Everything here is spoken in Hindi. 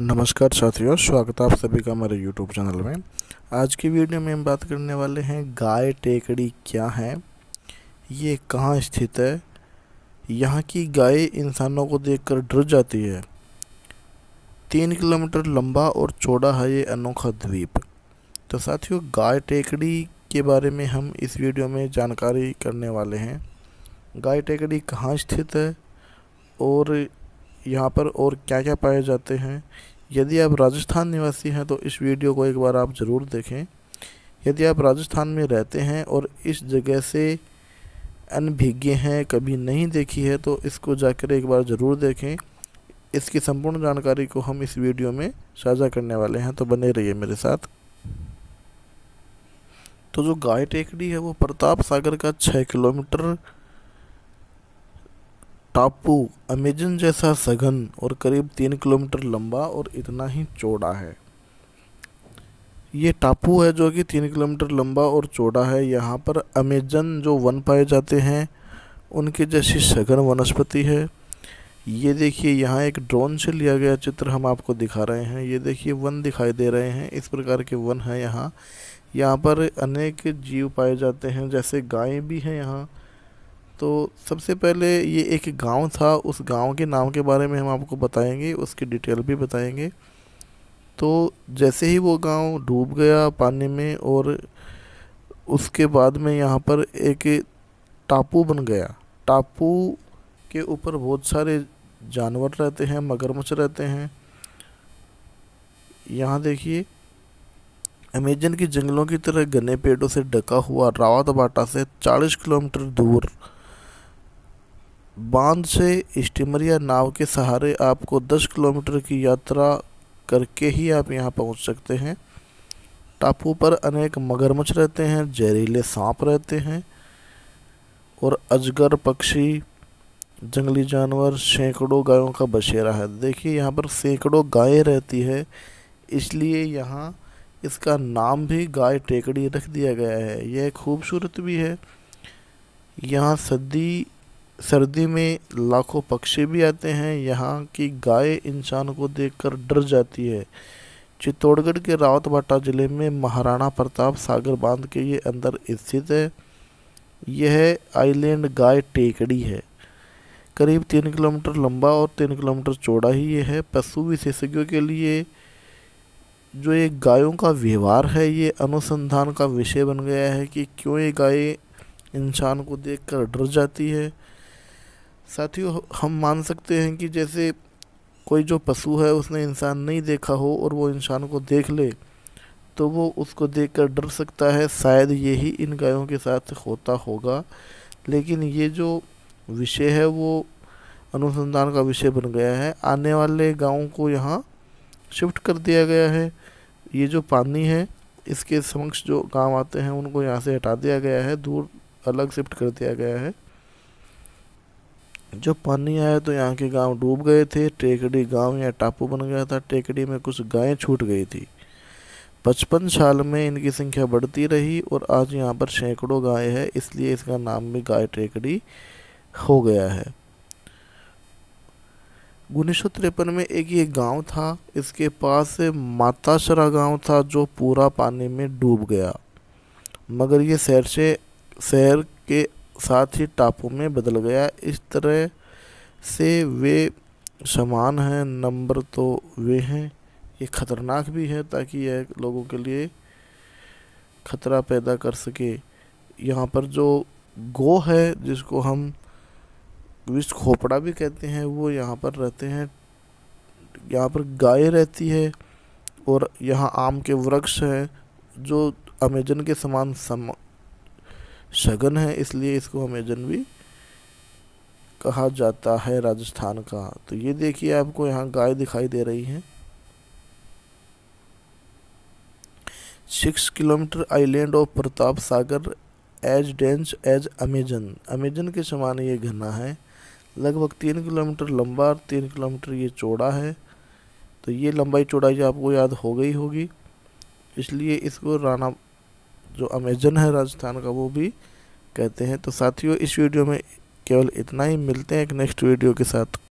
नमस्कार साथियों स्वागत है आप सभी का हमारे YouTube चैनल में आज की वीडियो में हम बात करने वाले हैं गाय टेकड़ी क्या है ये कहाँ स्थित है यहाँ की गाय इंसानों को देखकर डर जाती है तीन किलोमीटर लंबा और चौड़ा है ये अनोखा द्वीप तो साथियों गाय टेकड़ी के बारे में हम इस वीडियो में जानकारी करने वाले हैं गाय टेकड़ी कहाँ स्थित है और यहाँ पर और क्या क्या पाए जाते हैं यदि आप राजस्थान निवासी हैं तो इस वीडियो को एक बार आप ज़रूर देखें यदि आप राजस्थान में रहते हैं और इस जगह से अनभिज्ञ हैं कभी नहीं देखी है तो इसको जाकर एक बार ज़रूर देखें इसकी संपूर्ण जानकारी को हम इस वीडियो में साझा करने वाले हैं तो बने रहिए मेरे साथ तो जो गाय टेकड़ी है वो प्रताप सागर का छः किलोमीटर टापू अमेजन जैसा सघन और करीब तीन किलोमीटर लंबा और इतना ही चौड़ा है ये टापू है जो कि तीन किलोमीटर लंबा और चौड़ा है यहाँ पर अमेजन जो वन पाए जाते हैं उनके जैसी सघन वनस्पति है ये देखिए यहाँ एक ड्रोन से लिया गया चित्र हम आपको दिखा रहे हैं ये देखिए वन दिखाई दे रहे हैं इस प्रकार के वन हैं यहाँ यहाँ पर अनेक जीव पाए जाते हैं जैसे गायें भी हैं यहाँ तो सबसे पहले ये एक गांव था उस गांव के नाम के बारे में हम आपको बताएंगे उसकी डिटेल भी बताएंगे तो जैसे ही वो गांव डूब गया पानी में और उसके बाद में यहाँ पर एक टापू बन गया टापू के ऊपर बहुत सारे जानवर रहते हैं मगरमच्छ रहते हैं यहाँ देखिए अमेजन के जंगलों की तरह घने पेड़ों से ढका हुआ रावत बाटा से 40 किलोमीटर दूर बांध से स्टीमर या नाव के सहारे आपको 10 किलोमीटर की यात्रा करके ही आप यहाँ पहुँच सकते हैं टापू पर अनेक मगरमच्छ रहते हैं जहरीले सांप रहते हैं और अजगर पक्षी जंगली जानवर सैकड़ों गायों का बसेरा है देखिए यहाँ पर सैकड़ों गायें रहती है इसलिए यहाँ इसका नाम भी गाय टेकड़ी रख दिया गया है यह खूबसूरत भी है यहाँ सदी सर्दी में लाखों पक्षी भी आते हैं यहाँ की गाय इंसान को देखकर डर जाती है चित्तौड़गढ़ के भाटा ज़िले में महाराणा प्रताप सागर बांध के ये अंदर स्थित है यह आइलैंड गाय टेकड़ी है करीब तीन किलोमीटर लंबा और तीन किलोमीटर चौड़ा ही ये है पशु विशेषज्ञों के लिए जो ये गायों का व्यवहार है ये अनुसंधान का विषय बन गया है कि क्यों ये गाय इंसान को देखकर डर जाती है साथियों हम मान सकते हैं कि जैसे कोई जो पशु है उसने इंसान नहीं देखा हो और वो इंसान को देख ले तो वो उसको देख कर डर सकता है शायद यही इन गायों के साथ होता होगा लेकिन ये जो विषय है वो अनुसंधान का विषय बन गया है आने वाले गाँव को यहाँ शिफ्ट कर दिया गया है ये जो पानी है इसके समक्ष जो गांव आते हैं उनको यहाँ से हटा दिया गया है दूर अलग शिफ्ट कर दिया गया है जब पानी आया तो यहाँ के गांव डूब गए थे टेकड़ी गांव या टापू बन गया था टेकड़ी में कुछ गायें छूट गई थी पचपन साल में इनकी संख्या बढ़ती रही और आज यहाँ पर सैकड़ों गाय है इसलिए इसका नाम भी गाय टेकड़ी हो गया है उन्नीस में एक ये गांव था इसके पास माताशरा गांव था जो पूरा पानी में डूब गया मगर ये शहर से शहर के साथ ही टापू में बदल गया इस तरह से वे समान हैं नंबर तो वे हैं ये ख़तरनाक भी है ताकि यह लोगों के लिए ख़तरा पैदा कर सके यहाँ पर जो गो है जिसको हम विश्व खोपड़ा भी कहते हैं वो यहाँ पर रहते हैं यहाँ पर गाय रहती है और यहाँ आम के वृक्ष हैं जो अमेजन के समान सम सघन है इसलिए इसको अमेजन भी कहा जाता है राजस्थान का तो ये देखिए आपको यहाँ गाय दिखाई दे रही है six kilometre island of Pratap Sagar as dense as Amazon Amazon के समान ये घना है लगभग तीन किलोमीटर लंबा और तीन किलोमीटर ये चौड़ा है तो ये लंबाई चौड़ाई आपको याद हो गई होगी इसलिए इसको राणा जो अमेजन है राजस्थान का वो भी कहते हैं तो साथियों इस वीडियो में केवल इतना ही मिलते हैं एक नेक्स्ट वीडियो के साथ